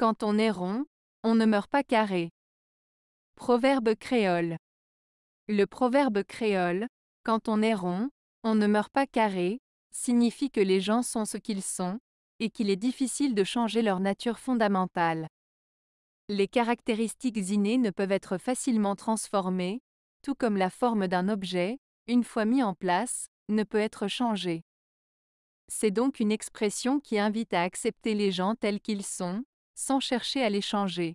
Quand on est rond, on ne meurt pas carré. Proverbe créole. Le proverbe créole, quand on est rond, on ne meurt pas carré, signifie que les gens sont ce qu'ils sont, et qu'il est difficile de changer leur nature fondamentale. Les caractéristiques innées ne peuvent être facilement transformées, tout comme la forme d'un objet, une fois mis en place, ne peut être changée. C'est donc une expression qui invite à accepter les gens tels qu'ils sont, sans chercher à les changer.